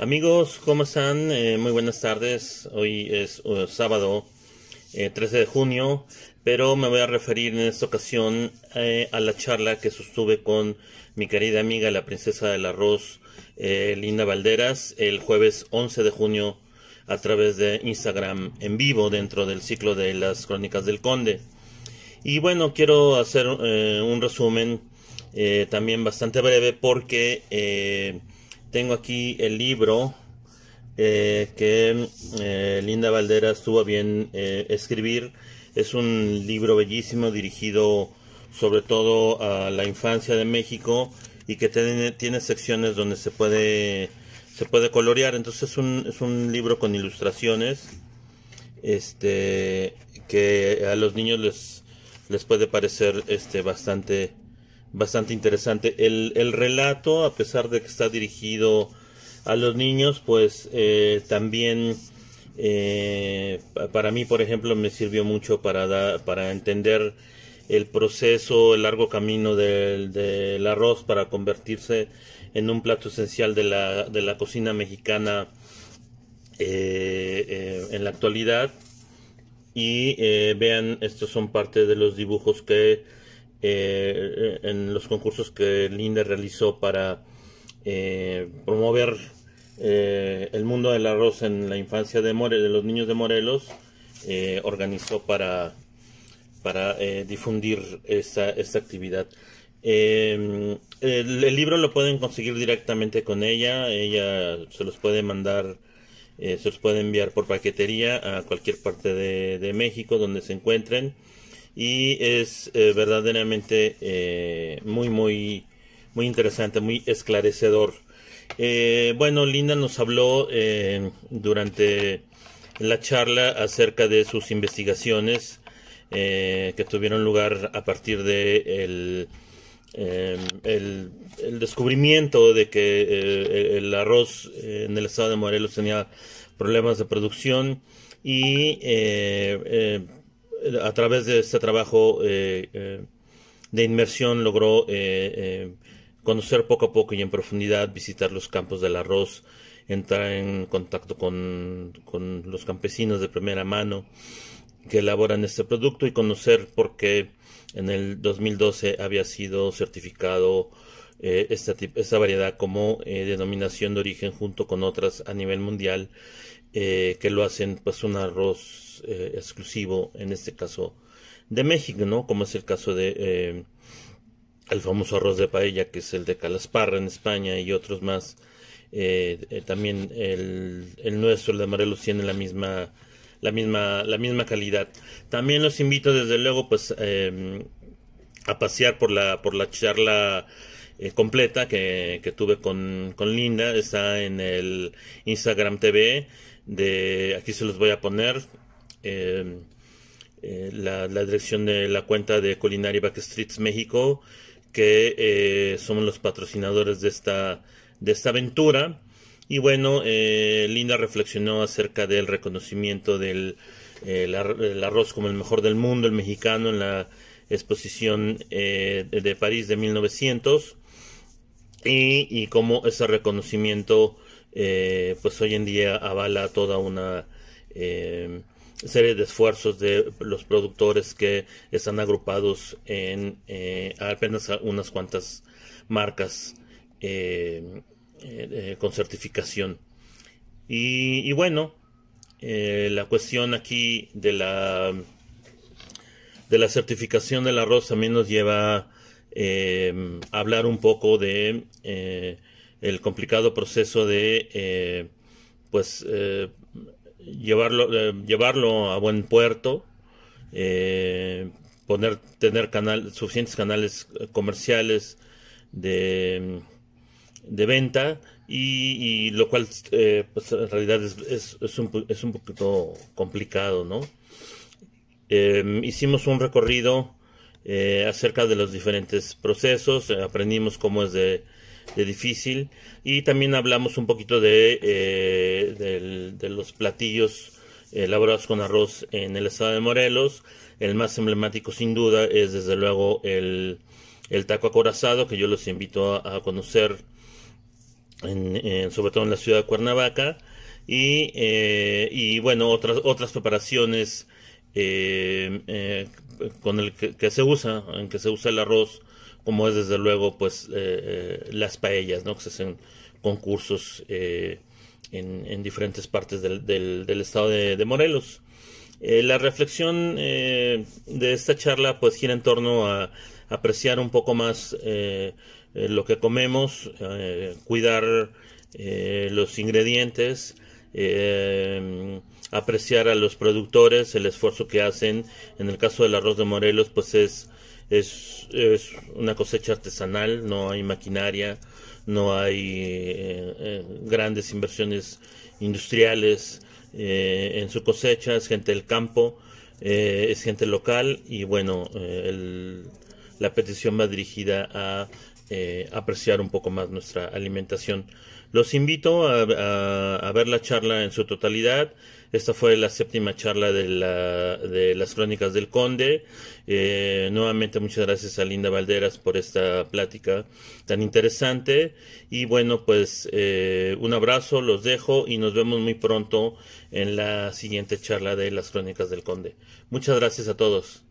Amigos, ¿cómo están? Eh, muy buenas tardes. Hoy es eh, sábado 13 eh, de junio, pero me voy a referir en esta ocasión a la charla que sostuve con mi querida amiga, la princesa del arroz, Linda Valderas, el jueves 11 de junio a través de Instagram en vivo dentro del ciclo de las crónicas del conde. Y bueno, quiero hacer un resumen también bastante breve porque tengo aquí el libro eh, que eh, Linda Valdera estuvo bien eh, escribir. Es un libro bellísimo dirigido sobre todo a la infancia de México y que tiene, secciones donde se puede se puede colorear. Entonces es un, es un libro con ilustraciones este que a los niños les, les puede parecer este bastante bastante interesante. El, el, relato, a pesar de que está dirigido a los niños, pues eh, también eh, para mí, por ejemplo, me sirvió mucho para, para entender el proceso, el largo camino del, del, arroz para convertirse en un plato esencial de la, de la cocina mexicana eh, en la actualidad. Y vean, estos son parte de los dibujos que eh, en los concursos que Linda realizó para eh, promover eh, el mundo del arroz en la infancia de, de los niños de Morelos, organizó para, para difundir esta, esta actividad. El, libro lo pueden conseguir directamente con ella, ella se los puede mandar, se los puede enviar por paquetería a cualquier parte de México donde se encuentren y es eh, verdaderamente eh, muy muy muy interesante muy esclarecedor eh, bueno Linda nos habló durante la charla acerca de sus investigaciones que tuvieron lugar a partir de el, el, el descubrimiento de que el arroz en el estado de Morelos tenía problemas de producción y a través de este trabajo eh, eh, de inmersión logró eh, conocer poco a poco y en profundidad, visitar los campos del arroz, entrar en contacto con, con los campesinos de primera mano que elaboran este producto y conocer por qué en el 2012 había sido certificado esta, variedad como denominación de origen junto con otras a nivel mundial eh, que lo hacen pues un arroz eh, exclusivo, en este caso de México, ¿no? Como es el caso de eh, el famoso arroz de paella, que es el de Calasparra en España y otros más. también el, nuestro, el de Amarelo tiene la misma, la misma, la misma calidad. También los invito desde luego pues em, a pasear por la, por la charla completa que, que tuve con, con, Linda. Está en el Instagram TV de, aquí se los voy a poner, eh, eh, la, dirección de la cuenta de Culinary Backstreets México, que eh, somos los patrocinadores de esta, de esta aventura. Y bueno, Linda reflexionó acerca del reconocimiento del el arroz como el mejor del mundo, el mexicano, en la exposición de, París de 1900. Y, y cómo ese reconocimiento eh, pues hoy en día avala toda una eh, serie de esfuerzos de los productores que están agrupados en eh, apenas unas cuantas marcas con certificación. Y, y bueno, la cuestión aquí de la de la certificación del arroz también nos lleva a hablar un poco de el complicado proceso de eh, pues eh, llevarlo, eh, llevarlo a buen puerto, poner, tener suficientes canales comerciales de, venta y, lo cual pues, en realidad es, un, es, un, poquito complicado, ¿no? Em, hicimos un recorrido acerca de los diferentes procesos, aprendimos cómo es de difícil. Y también hablamos un poquito de, eh, los platillos eh, elaborados con arroz en el estado de Morelos. El más emblemático sin duda es desde luego el, taco acorazado que yo los invito a, conocer sobre todo en la ciudad de Cuernavaca. Y, eh, bueno, otras, otras preparaciones con el que, se usa, en que se usa el arroz como es desde luego pues eh, eh, las paellas, ¿no? que se hacen concursos eh, en, diferentes partes del, estado de, Morelos. la reflexión de esta charla pues gira en torno a, apreciar un poco más lo que comemos, cuidar los ingredientes, apreciar a los productores, el esfuerzo que hacen. En el caso del arroz de Morelos, pues es es, es una cosecha artesanal, no hay maquinaria, no hay eh, eh, grandes inversiones industriales eh, en su cosecha, es gente del campo, es gente local y bueno, la petición va dirigida a apreciar un poco más nuestra alimentación. Los invito a, ver la charla en su totalidad. Esta fue la séptima charla de, las crónicas del conde. Eh, nuevamente muchas gracias a Linda Valderas por esta plática tan interesante. Y bueno, pues eh, un abrazo, los dejo y nos vemos muy pronto en la siguiente charla de las crónicas del conde. Muchas gracias a todos.